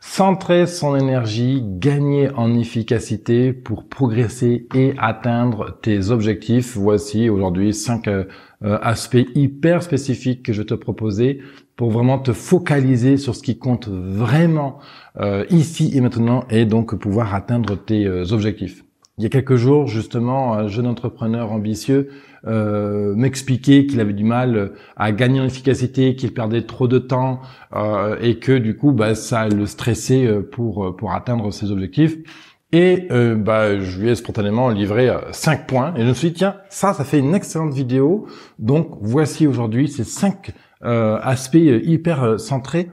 Centrer son énergie, gagner en efficacité pour progresser et atteindre tes objectifs. Voici aujourd'hui cinq euh, euh, aspects hyper spécifiques que je te proposais pour vraiment te focaliser sur ce qui compte vraiment euh, ici et maintenant et donc pouvoir atteindre tes objectifs. Il y a quelques jours, justement, un jeune entrepreneur ambitieux euh, m'expliquer qu'il avait du mal euh, à gagner en efficacité, qu'il perdait trop de temps euh, et que du coup, bah, ça le stressait euh, pour pour atteindre ses objectifs. Et bah, je lui ai spontanément livré 5 points. Et je me suis dit, tiens, ça, ça fait une excellente vidéo. Donc voici aujourd'hui ces 5 euh, aspects hyper centrés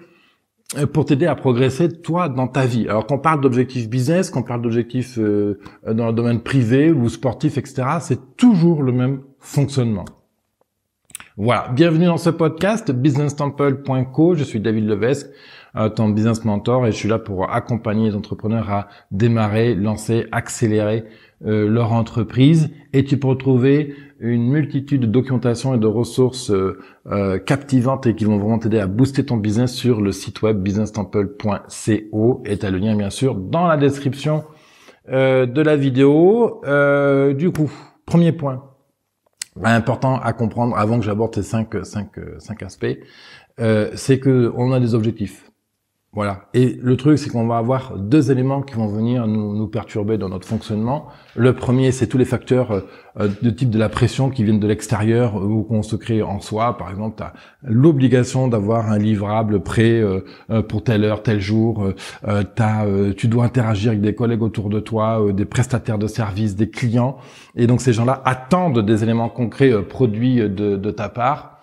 pour t'aider à progresser toi dans ta vie. Alors qu'on parle d'objectifs business, qu'on parle d'objectifs dans le domaine privé ou sportif, etc., c'est toujours le même fonctionnement. Voilà, bienvenue dans ce podcast businesstemple.co. Je suis David Levesque, euh, ton business mentor, et je suis là pour accompagner les entrepreneurs à démarrer, lancer, accélérer euh, leur entreprise. Et tu peux trouver une multitude de documentations et de ressources euh, captivantes et qui vont vraiment t'aider à booster ton business sur le site web businesstemple.co. Et tu as le lien bien sûr dans la description de la vidéo. du coup, premier point important à comprendre avant que j'aborde ces cinq, euh, euh, cinq, aspects, euh, c'est que on a des objectifs. Voilà. Et le truc, c'est qu'on va avoir deux éléments qui vont venir nous, perturber dans notre fonctionnement. Le premier, c'est tous les facteurs euh, euh, de type de la pression qui viennent de l'extérieur euh, ou qu'on se crée en soi. Par exemple, tu as l'obligation d'avoir un livrable prêt pour telle heure, tel jour. tu dois interagir avec des collègues autour de toi, des prestataires de services, des clients. Et donc, ces gens-là attendent des éléments concrets produits de ta part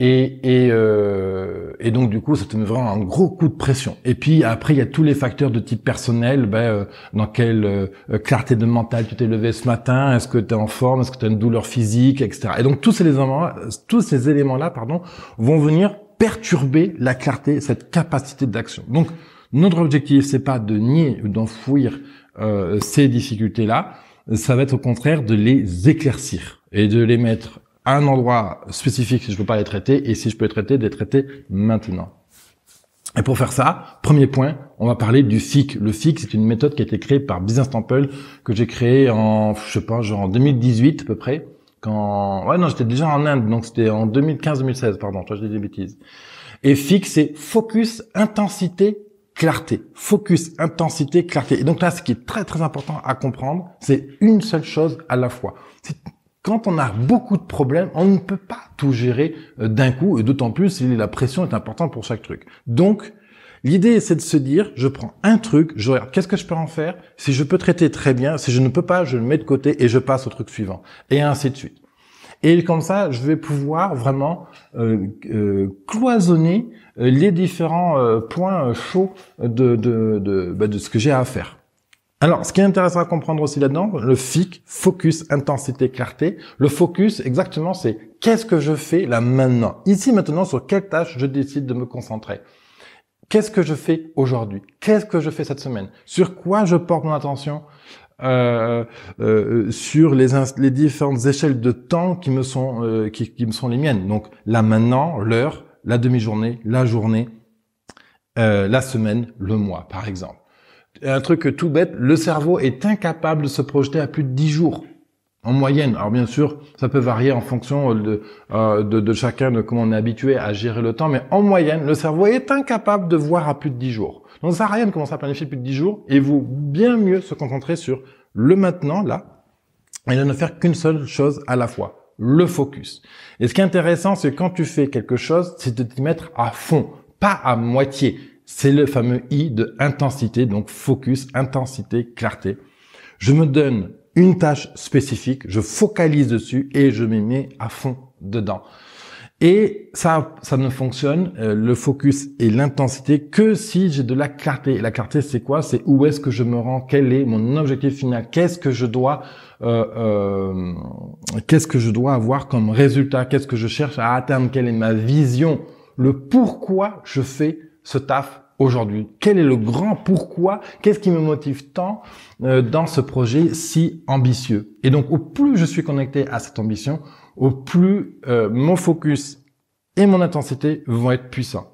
et, et, euh, et, donc du coup, ça te met vraiment un gros coup de pression. Et puis après, il y a tous les facteurs de type personnel. Ben, euh, dans quelle euh, clarté de mental tu t'es levé ce matin Est-ce que tu es en forme Est-ce que tu as une douleur physique, etc. Et donc tous ces éléments-là, euh, tous ces éléments-là, pardon, vont venir perturber la clarté, cette capacité d'action. Donc notre objectif, c'est pas de nier ou d'enfouir ces difficultés-là. Ça va être au contraire de les éclaircir et de les mettre un endroit spécifique si je veux pas les traiter et si je peux les traiter, les traiter maintenant. Et pour faire ça, premier point, on va parler du FIC. Le FIC, c'est une méthode qui a été créée par Business Temple que j'ai créée en, je sais pas, genre en 2018 à peu près. Quand, ouais, non, j'étais déjà en Inde, donc c'était en 2015-2016, pardon, toi je dis des bêtises. Et FIC, c'est focus, intensité, clarté. Focus, intensité, clarté. Et donc là, ce qui est très très important à comprendre, c'est une seule chose à la fois. C'est quand on a beaucoup de problèmes, on ne peut pas tout gérer euh, d'un coup, et d'autant plus si la pression est importante pour chaque truc. Donc, l'idée, c'est de se dire, je prends un truc, je regarde qu'est-ce que je peux en faire, si je peux traiter très bien, si je ne peux pas, je le mets de côté et je passe au truc suivant, et ainsi de suite. Et comme ça, je vais pouvoir vraiment euh, euh, cloisonner les différents points chauds bah, de ce que j'ai à faire. Alors, ce qui est intéressant à comprendre aussi là-dedans, le FIC, focus, intensité, clarté. Le focus, exactement, c'est qu'est-ce que je fais là maintenant Ici maintenant, sur quelle tâche je décide de me concentrer Qu'est-ce que je fais aujourd'hui Qu'est-ce que je fais cette semaine Sur quoi je porte mon attention euh, euh, euh, sur les, différentes échelles de temps qui me sont qui, qui, me sont les miennes. Donc là maintenant, l'heure, la demi-journée, la journée, la semaine, le mois, par exemple un truc tout bête, le cerveau est incapable de se projeter à plus de 10 jours en moyenne. Alors bien sûr, ça peut varier en fonction euh, euh, de, chacun, de comment on est habitué à gérer le temps, mais en moyenne, le cerveau est incapable de voir à plus de 10 jours. Donc ça sert rien de commencer à planifier plus de 10 jours, et vous bien mieux se concentrer sur le maintenant, là, et de ne faire qu'une seule chose à la fois le focus. Et ce qui est intéressant, c'est quand tu fais quelque chose, c'est de t'y mettre à fond, pas à moitié c'est le fameux I de intensité, donc focus, intensité, clarté. Je me donne une tâche spécifique, je focalise dessus et je m'y mets à fond dedans. Et ça, ça ne fonctionne, euh, le focus et l'intensité, que si j'ai de la clarté. la clarté, c'est quoi C'est où est-ce que je me rends Quel est mon objectif final Qu'est-ce que je dois, euh, euh, qu'est-ce que je dois avoir comme résultat Qu'est-ce que je cherche à atteindre Quelle est ma vision Le pourquoi je fais ce taf aujourd'hui Quel est le grand pourquoi Qu'est-ce qui me motive tant euh, dans ce projet si ambitieux Et donc, au plus je suis connecté à cette ambition, au plus euh, mon focus et mon intensité vont être puissants.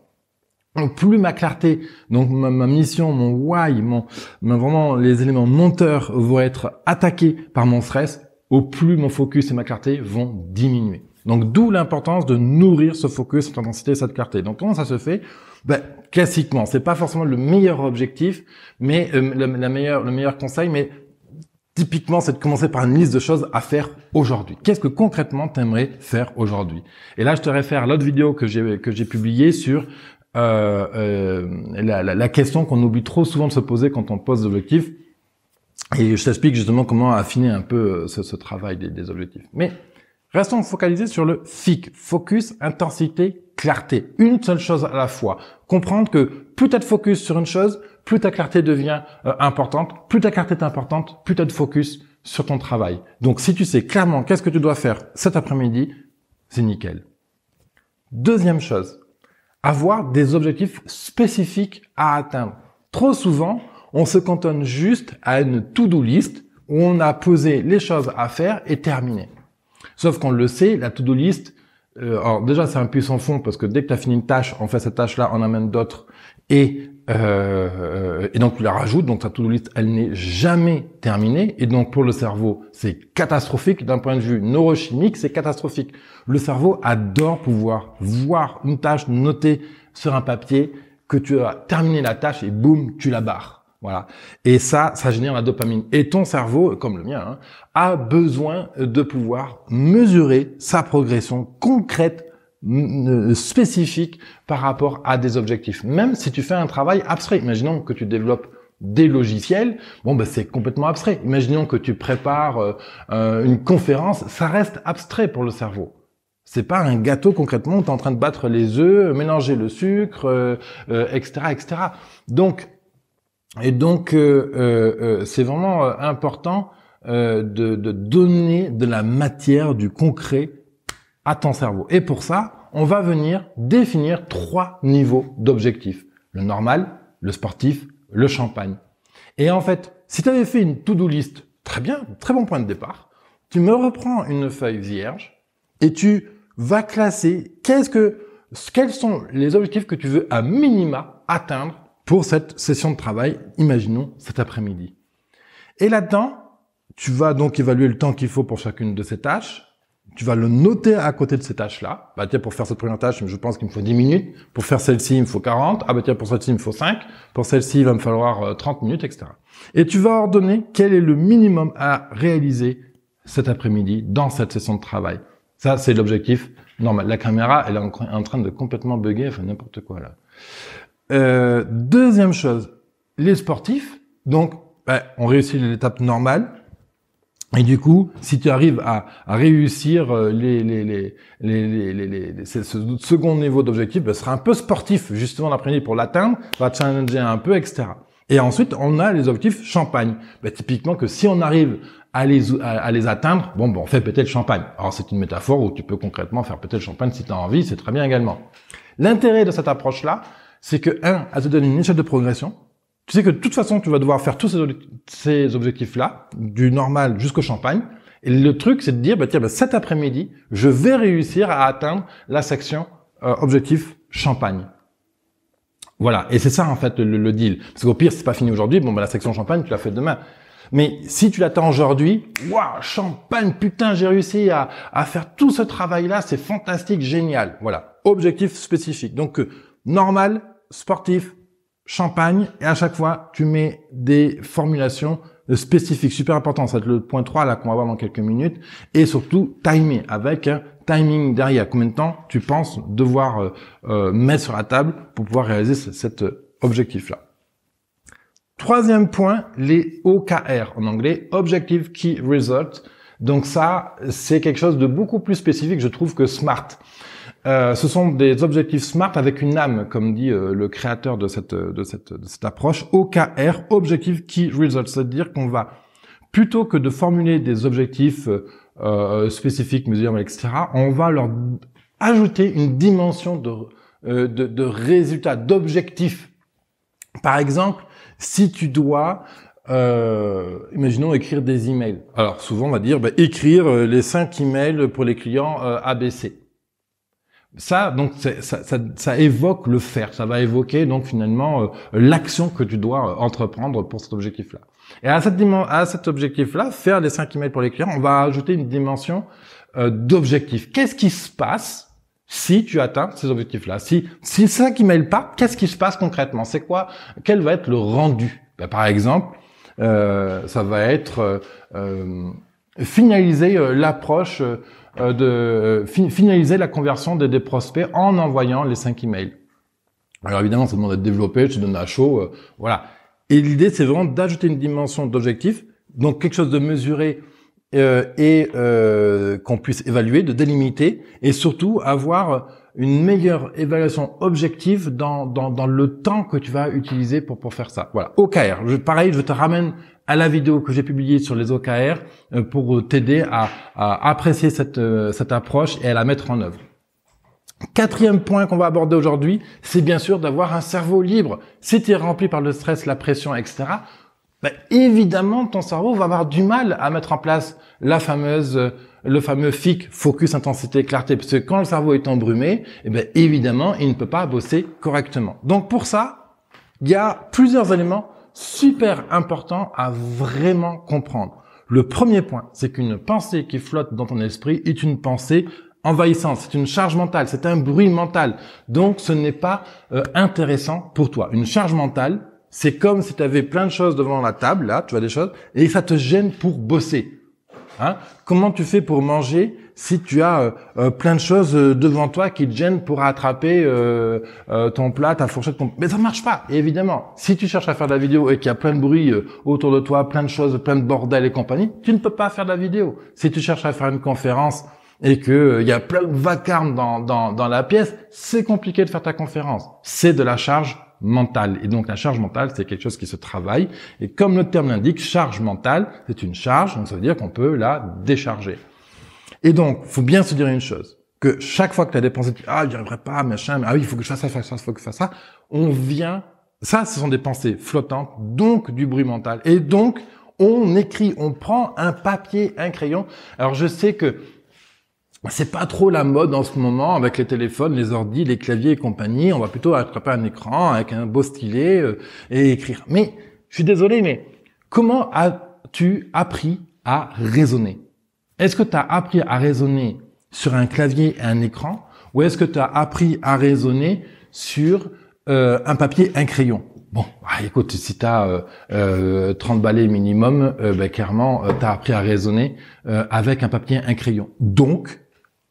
Au plus ma clarté, donc ma, mission, mon why, mon, vraiment les éléments monteurs vont être attaqués par mon stress, au plus mon focus et ma clarté vont diminuer. Donc d'où l'importance de nourrir ce focus, cette intensité, cette clarté. Donc comment ça se fait ben, Classiquement, c'est pas forcément le meilleur objectif, mais euh, le, la meilleure, le meilleur conseil, mais typiquement, c'est de commencer par une liste de choses à faire aujourd'hui. Qu'est-ce que concrètement tu aimerais faire aujourd'hui Et là, je te réfère à l'autre vidéo que j'ai que j'ai publiée sur euh, euh, la, question qu'on oublie trop souvent de se poser quand on pose des objectifs. Et je t'explique justement comment affiner un peu ce, travail des, des objectifs. Mais Restons focalisés sur le FIC, focus, intensité, clarté. Une seule chose à la fois. Comprendre que plus tu as de focus sur une chose, plus ta clarté devient euh, importante, plus ta clarté est importante, plus tu as de focus sur ton travail. Donc si tu sais clairement qu'est-ce que tu dois faire cet après-midi, c'est nickel. Deuxième chose, avoir des objectifs spécifiques à atteindre. Trop souvent, on se cantonne juste à une to-do list où on a posé les choses à faire et terminé. Sauf qu'on le sait, la to-do list, euh, alors déjà c'est un puissant fond parce que dès que tu as fini une tâche, en fait cette tâche-là on amène d'autres et euh, et donc tu la rajoutes, donc ta to-do list elle n'est jamais terminée et donc pour le cerveau c'est catastrophique d'un point de vue neurochimique, c'est catastrophique. Le cerveau adore pouvoir voir une tâche notée sur un papier que tu as terminé la tâche et boum, tu la barres. Voilà. Et ça, ça génère la dopamine. Et ton cerveau, comme le mien, hein, a besoin de pouvoir mesurer sa progression concrète spécifique par rapport à des objectifs. Même si tu fais un travail abstrait. Imaginons que tu développes des logiciels, bon ben c'est complètement abstrait. Imaginons que tu prépares euh, euh, une conférence, ça reste abstrait pour le cerveau. C'est pas un gâteau concrètement, tu en train de battre les œufs, mélanger le sucre, etc., euh, etc. Donc et donc, euh, euh, euh, c'est vraiment important de, donner de la matière, du concret à ton cerveau. Et pour ça, on va venir définir trois niveaux d'objectifs. Le normal, le sportif, le champagne. Et en fait, si tu avais fait une to-do list, très bien, très bon point de départ, tu me reprends une feuille vierge et tu vas classer quels sont les objectifs que tu veux à minima atteindre pour cette session de travail, imaginons cet après-midi. Et là-dedans, tu vas donc évaluer le temps qu'il faut pour chacune de ces tâches. Tu vas le noter à côté de ces tâches-là. Bah, tiens, pour faire cette première tâche, je pense qu'il me faut 10 minutes. Pour faire celle-ci, il me faut 40. Ah, bah, tiens, pour celle-ci, il me faut 5. Pour celle-ci, il va me falloir 30 euh, minutes, etc. Et tu vas ordonner quel est le minimum à réaliser cet après-midi dans cette session de travail. Ça, c'est l'objectif normal. La caméra, elle est en train de complètement bugger, enfin, n'importe quoi, là. Euh, deuxième chose, les sportifs, donc ben, on réussit l'étape normale. Et du coup, si tu arrives à, réussir euh, les, les, les, les ce, ce, second niveau d'objectif, ben, ce sera un peu sportif justement l'après-midi pour l'atteindre, va challenger un peu, etc. Et ensuite, on a les objectifs champagne. Ben, typiquement que si on arrive à les, à, les atteindre, bon, bon, on fait péter le champagne. Alors c'est une métaphore où tu peux concrètement faire péter le champagne si tu as envie, c'est très bien également. L'intérêt de cette approche-là, c'est que, un, elle te donne une échelle de progression. Tu sais que de toute façon, tu vas devoir faire tous ces objectifs-là, du normal jusqu'au champagne. Et le truc, c'est de dire, bah, tiens, bah, cet après-midi, je vais réussir à atteindre la section euh, objectif champagne. Voilà. Et c'est ça, en fait, le, le deal. Parce qu'au pire, c'est pas fini aujourd'hui. Bon, bah, la section champagne, tu la fais demain. Mais si tu l'attends aujourd'hui, waouh, champagne, putain, j'ai réussi à, à, faire tout ce travail-là, c'est fantastique, génial. Voilà. Objectif spécifique. Donc, euh, normal, sportif, champagne, et à chaque fois, tu mets des formulations spécifiques, super important. Ça va être le point 3 là qu'on va voir dans quelques minutes. Et surtout, timer avec un hein, timing derrière. Combien de temps tu penses devoir euh, euh, mettre sur la table pour pouvoir réaliser cet euh, objectif-là Troisième point, les OKR en anglais, Objective Key Result. Donc ça, c'est quelque chose de beaucoup plus spécifique, je trouve, que SMART. Euh, ce sont des objectifs SMART avec une âme, comme dit euh, le créateur euh, de cette, de cette, approche. OKR, Objective Key Results. C'est-à-dire qu'on va, plutôt que de formuler des objectifs spécifiques, mesurables, etc., on va leur ajouter une dimension de, de, de résultats, d'objectifs. Par exemple, si tu dois imaginons écrire des emails. Alors souvent on va dire bah, écrire les cinq emails pour les clients ABC. Ça, donc, ça, ça, ça, évoque le faire. Ça va évoquer donc finalement euh, l'action que tu dois euh, entreprendre pour cet objectif-là. Et à, cette à cet objectif-là, faire les 5 emails pour les clients, on va ajouter une dimension euh, d'objectif. Qu'est-ce qui se passe si tu atteins ces objectifs-là Si si 5 emails pas, qu'est-ce qui se passe concrètement C'est quoi Quel va être le rendu ben, Par exemple, ça va être finaliser euh, l'approche euh, euh, de finaliser la conversion des, prospects en envoyant les 5 emails. Alors évidemment, ça demande à développé, je te donne à chaud, voilà. Et l'idée, c'est vraiment d'ajouter une dimension d'objectif, donc quelque chose de mesuré et qu'on puisse évaluer, de délimiter, et surtout avoir une meilleure évaluation objective dans, dans, le temps que tu vas utiliser pour, pour faire ça. Voilà. OKR. Je, pareil, je te ramène à la vidéo que j'ai publiée sur les OKR euh, pour t'aider à, apprécier euh, cette, approche et à la mettre en œuvre. Quatrième point qu'on va aborder aujourd'hui, c'est bien sûr d'avoir un cerveau libre. Si tu es rempli par le stress, la pression, etc., bah, évidemment, ton cerveau va avoir du mal à mettre en place la fameuse, euh, le fameux FIC, focus, intensité, clarté, parce que quand le cerveau est embrumé, eh bien évidemment, il ne peut pas bosser correctement. Donc pour ça, il y a plusieurs éléments super important à vraiment comprendre. Le premier point, c'est qu'une pensée qui flotte dans ton esprit est une pensée envahissante, c'est une charge mentale, c'est un bruit mental. Donc ce n'est pas euh, intéressant pour toi. Une charge mentale, c'est comme si tu avais plein de choses devant la table, là, tu vois des choses, et ça te gêne pour bosser. Hein. Comment tu fais pour manger si tu as euh, euh, plein de choses euh, devant toi qui te gênent pour attraper ton plat, ta fourchette ton... Mais ça ne marche pas, évidemment. Si tu cherches à faire de la vidéo et qu'il y a plein de bruit autour de toi, plein de choses, plein de bordel et compagnie, tu ne peux pas faire de la vidéo. Si tu cherches à faire une conférence et qu'il y a plein de vacarme dans la pièce, c'est compliqué de faire ta conférence. C'est de la charge mental Et donc la charge mentale, c'est quelque chose qui se travaille. Et comme le terme l'indique, charge mentale, c'est une charge, donc ça veut dire qu'on peut la décharger. Et donc, faut bien se dire une chose, que chaque fois que tu as des pensées, tu, ah, j'y arriverai pas, machin, mais ah oui, il faut que je fasse ça, fasse ça, faut que je fasse ça, on vient, ça, ce sont des pensées flottantes, donc du bruit mental. Et donc, on écrit, on prend un papier, un crayon. Alors je sais que c'est pas trop la mode en ce moment avec les téléphones, les ordis, les claviers et compagnie. On va plutôt attraper un écran avec un beau stylet euh, et écrire. Mais je suis désolé, mais comment as-tu appris à raisonner Est-ce que tu as appris à raisonner sur un clavier et un écran ou est-ce que tu as appris à raisonner sur euh, un papier, un crayon Bon, ah, écoute, si tu as 30 balais minimum, euh, ben, clairement, tu as appris à raisonner avec un papier, un crayon. Donc,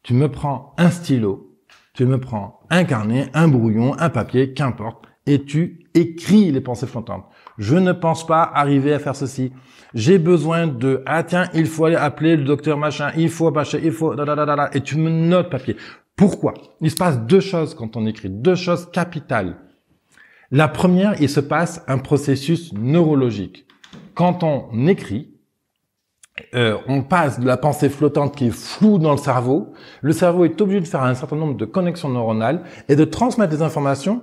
tu me prends un stylo, tu me prends un carnet, un brouillon, un papier, qu'importe, et tu écris les pensées flottantes. Je ne pense pas arriver à faire ceci. J'ai besoin de, ah tiens, il faut aller appeler le docteur machin, il faut bâcher, il faut, da, et tu me notes papier. Pourquoi Il se passe deux choses quand on écrit, deux choses capitales. La première, il se passe un processus neurologique. Quand on écrit, euh, on passe de la pensée flottante qui est floue dans le cerveau. Le cerveau est obligé de faire un certain nombre de connexions neuronales et de transmettre des informations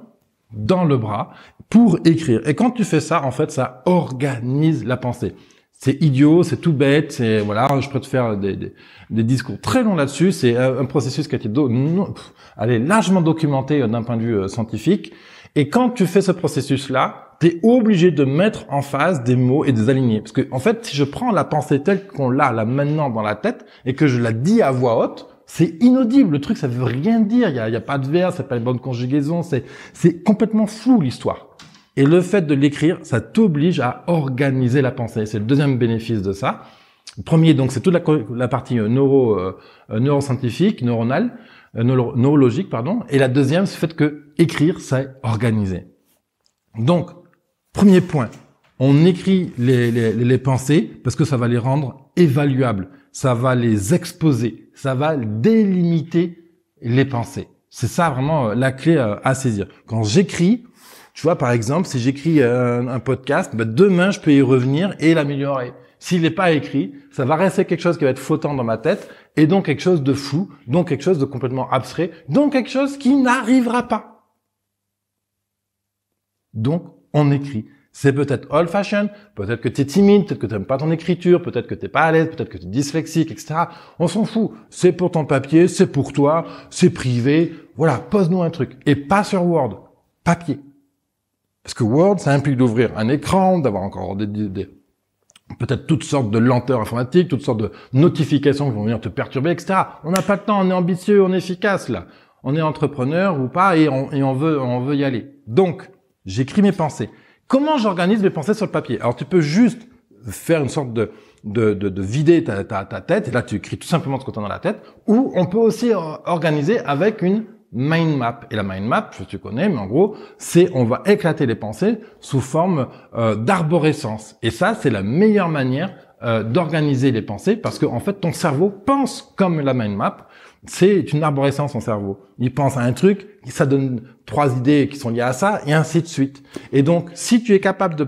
dans le bras pour écrire. Et quand tu fais ça, en fait, ça organise la pensée. C'est idiot, c'est tout bête, c'est voilà, je peux te faire des, discours très longs là-dessus. C'est un processus qui a été largement documenté euh, d'un point de vue euh, scientifique. Et quand tu fais ce processus-là, t'es obligé de mettre en phase des mots et des alignés. Parce que, en fait, si je prends la pensée telle qu'on l'a là maintenant dans la tête et que je la dis à voix haute, c'est inaudible. Le truc, ça veut rien dire. Il n'y a, y a, pas de verbe, c'est pas une bonne conjugaison. C'est, c'est complètement fou l'histoire. Et le fait de l'écrire, ça t'oblige à organiser la pensée. C'est le deuxième bénéfice de ça. Le premier, donc, c'est toute la, partie euh, neuro, euh, euh, neuroscientifique, neuronale, neurologique, pardon. Et la deuxième, c'est le fait que écrire, c'est organiser. Donc, Premier point, on écrit les, pensées parce que ça va les rendre évaluables, ça va les exposer, ça va délimiter les pensées. C'est ça vraiment euh, la clé euh, à saisir. Quand j'écris, tu vois, par exemple, si j'écris euh, un, podcast, bah, demain, je peux y revenir et l'améliorer. S'il n'est pas écrit, ça va rester quelque chose qui va être flottant dans ma tête, et donc quelque chose de fou, donc quelque chose de complètement abstrait, donc quelque chose qui n'arrivera pas. Donc, on écrit. C'est peut-être old fashioned, peut-être que tu es timide, peut-être que tu pas ton écriture, peut-être que t'es pas à l'aise, peut-être que tu es dyslexique, etc. On s'en fout. C'est pour ton papier, c'est pour toi, c'est privé. Voilà, pose-nous un truc. Et pas sur Word. Papier. Parce que Word, ça implique d'ouvrir un écran, d'avoir encore des, peut-être toutes sortes de lenteurs informatiques, toutes sortes de notifications qui vont venir te perturber, etc. On n'a pas de temps, on est ambitieux, on est efficace là. On est entrepreneur ou pas et et on veut, on veut y aller. Donc, J'écris mes pensées. Comment j'organise mes pensées sur le papier Alors tu peux juste faire une sorte de, de, de, vider ta, ta, tête, et là tu écris tout simplement ce que tu as dans la tête, ou on peut aussi organiser avec une mind map. Et la mind map, je tu connais, mais en gros, c'est on va éclater les pensées sous forme euh, d'arborescence. Et ça, c'est la meilleure manière euh, d'organiser les pensées, parce qu'en fait, ton cerveau pense comme la mind map, c'est une arborescence son cerveau. Il pense à un truc, ça donne trois idées qui sont liées à ça, et ainsi de suite. Et donc, si tu es capable de,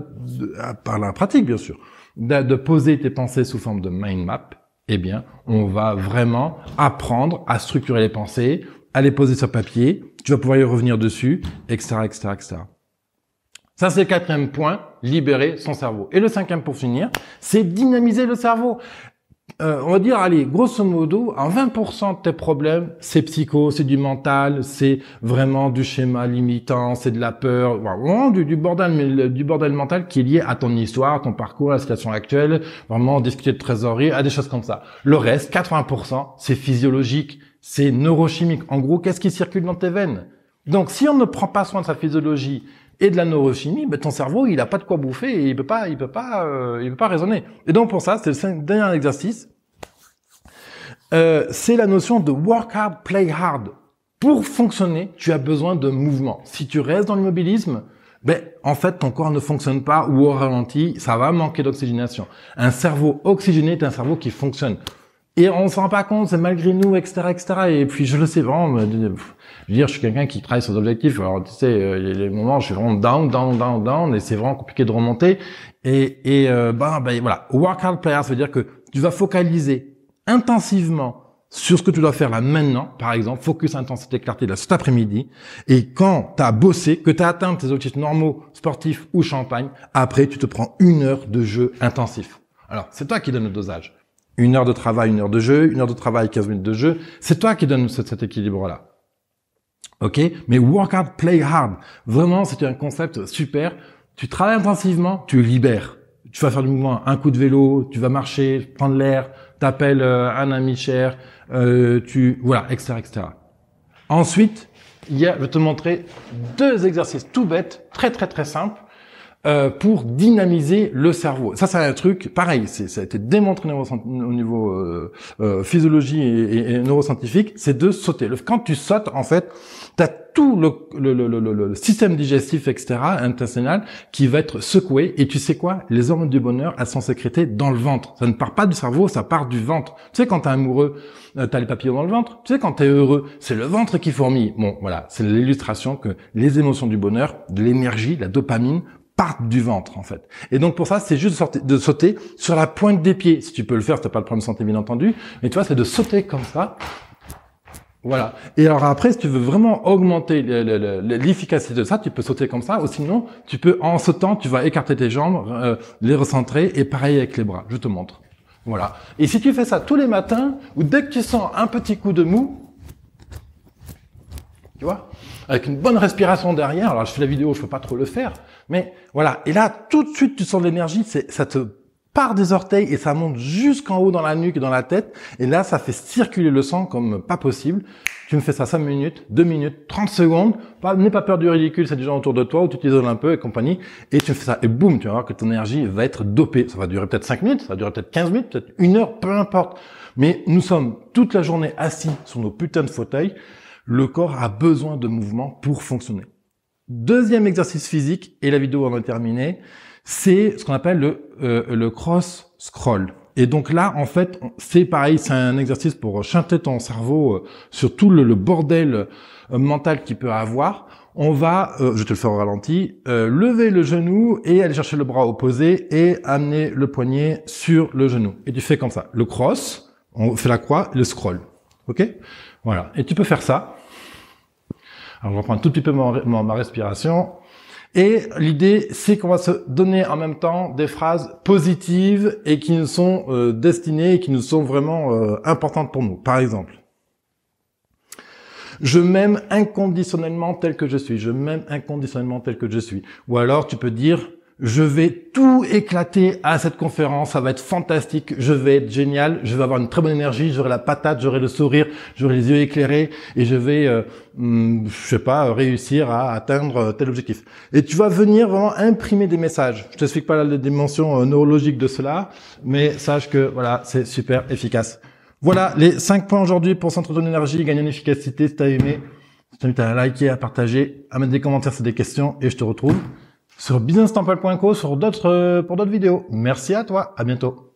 par la pratique bien sûr, de, de, poser tes pensées sous forme de mind map, eh bien, on va vraiment apprendre à structurer les pensées, à les poser sur papier. Tu vas pouvoir y revenir dessus, etc., etc., etc. Ça, c'est le quatrième point, libérer son cerveau. Et le cinquième pour finir, c'est dynamiser le cerveau. Euh, on va dire, allez, grosso modo, en 20% de tes problèmes, c'est psycho, c'est du mental, c'est vraiment du schéma limitant, c'est de la peur, du, bordel, du bordel mental qui est lié à ton histoire, ton parcours, à la situation actuelle, vraiment discuter de trésorerie, à des choses comme ça. Le reste, 80%, c'est physiologique, c'est neurochimique. En gros, qu'est-ce qui circule dans tes veines donc, si on ne prend pas soin de sa physiologie, et de la neurochimie, ben, ton cerveau, il a pas de quoi bouffer et il peut pas, il peut pas, euh, il peut pas raisonner. Et donc pour ça, c'est le dernier exercice. Euh, c'est la notion de work hard, play hard. Pour fonctionner, tu as besoin de mouvement. Si tu restes dans l'immobilisme, ben, en fait, ton corps ne fonctionne pas ou au ralenti, ça va manquer d'oxygénation. Un cerveau oxygéné est un cerveau qui fonctionne. Et on s'en rend pas compte, c'est malgré nous, etc., etc. Et puis je le sais vraiment, euh, je veux dire, je suis quelqu'un qui travaille sur des objectifs. Alors tu sais, euh, il y a des moments où je suis vraiment down, down, down, down, et c'est vraiment compliqué de remonter. Et, et bah, voilà, work hard player, ça veut dire que tu vas focaliser intensivement sur ce que tu dois faire là maintenant, par exemple, focus, intensité, clarté là cet après-midi. Et quand tu as bossé, que tu as atteint tes objectifs normaux, sportifs ou champagne, après tu te prends une heure de jeu intensif. Alors, c'est toi qui donne le dosage. Une heure de travail, une heure de jeu, une heure de travail, 15 minutes de jeu. C'est toi qui donne cet, équilibre-là. OK Mais work hard, play hard. Vraiment, c'est un concept super. Tu travailles intensivement, tu libères. Tu vas faire du mouvement, un coup de vélo, tu vas marcher, prendre l'air, t'appelles euh, un ami cher, euh, tu... Voilà, etc., etc. Ensuite, il y a, je vais te montrer deux exercices tout bêtes, très très très simples, euh, pour dynamiser le cerveau. Ça, c'est un truc pareil. Ça a été démontré au niveau euh, euh physiologie et, neuroscientifique. C'est de sauter. quand tu sautes, en fait, tu as tout le, le, le, système digestif, etc., intestinal, qui va être secoué. Et tu sais quoi Les hormones du bonheur, elles sont sécrétées dans le ventre. Ça ne part pas du cerveau, ça part du ventre. Tu sais, quand t'es amoureux, euh, t'as les papillons dans le ventre. Tu sais, quand t'es heureux, c'est le ventre qui fourmille. Bon, voilà, c'est l'illustration que les émotions du bonheur, de l'énergie, la dopamine, partent du ventre en fait. Et donc pour ça, c'est juste de, de, sauter sur la pointe des pieds. Si tu peux le faire, t'as pas le problème de santé bien entendu. Mais tu vois, c'est de sauter comme ça. Voilà. Et alors après, si tu veux vraiment augmenter l'efficacité de ça, tu peux sauter comme ça, ou sinon, tu peux en sautant, tu vas écarter tes jambes, euh, les recentrer, et pareil avec les bras. Je te montre. Voilà. Et si tu fais ça tous les matins, ou dès que tu sens un petit coup de mou, tu vois, avec une bonne respiration derrière, alors je fais la vidéo, je peux pas trop le faire, mais voilà. Et là, tout de suite, tu sens l'énergie, ça te part des orteils et ça monte jusqu'en haut dans la nuque et dans la tête. Et là, ça fait circuler le sang comme pas possible. Tu me fais ça 5 minutes, 2 minutes, 30 secondes. N'aie pas peur du ridicule, c'est des gens autour de toi où tu t'isoles un peu et compagnie. Et tu fais ça et boum, tu vas voir que ton énergie va être dopée. Ça va durer peut-être 5 minutes, ça va durer peut-être 15 minutes, peut-être une heure, peu importe. Mais nous sommes toute la journée assis sur nos putains de fauteuils. Le corps a besoin de mouvement pour fonctionner. Deuxième exercice physique, et la vidéo en est terminée, c'est ce qu'on appelle le, euh, cross-scroll. Et donc là, en fait, c'est pareil, c'est un exercice pour chanter ton cerveau euh, sur tout le, bordel euh, mental qu'il peut avoir. On va, je te le faire au ralenti, lever le genou et aller chercher le bras opposé et amener le poignet sur le genou. Et tu fais comme ça. Le cross, on fait la croix, le scroll. OK Voilà. Et tu peux faire ça alors, je reprends un tout petit peu ma respiration. Et l'idée, c'est qu'on va se donner en même temps des phrases positives et qui nous sont euh, destinées et qui nous sont vraiment euh, importantes pour nous. Par exemple, je m'aime inconditionnellement tel que je suis. Je m'aime inconditionnellement tel que je suis. Ou alors, tu peux dire, je vais tout éclater à cette conférence, ça va être fantastique, je vais être génial, je vais avoir une très bonne énergie, j'aurai la patate, j'aurai le sourire, j'aurai les yeux éclairés et je vais, euh, hmm, je sais pas, réussir à atteindre euh, tel objectif. Et tu vas venir vraiment imprimer des messages. Je t'explique pas la dimension euh, neurologique de cela, mais sache que voilà, c'est super efficace. Voilà les 5 points aujourd'hui pour s'entretenir énergie, gagner en efficacité. Si t'as aimé, je t'invite à liker, à partager, à mettre des commentaires si des questions et je te retrouve sur businesstemple.co sur d'autres, euh, pour d'autres vidéos. Merci à toi. À bientôt.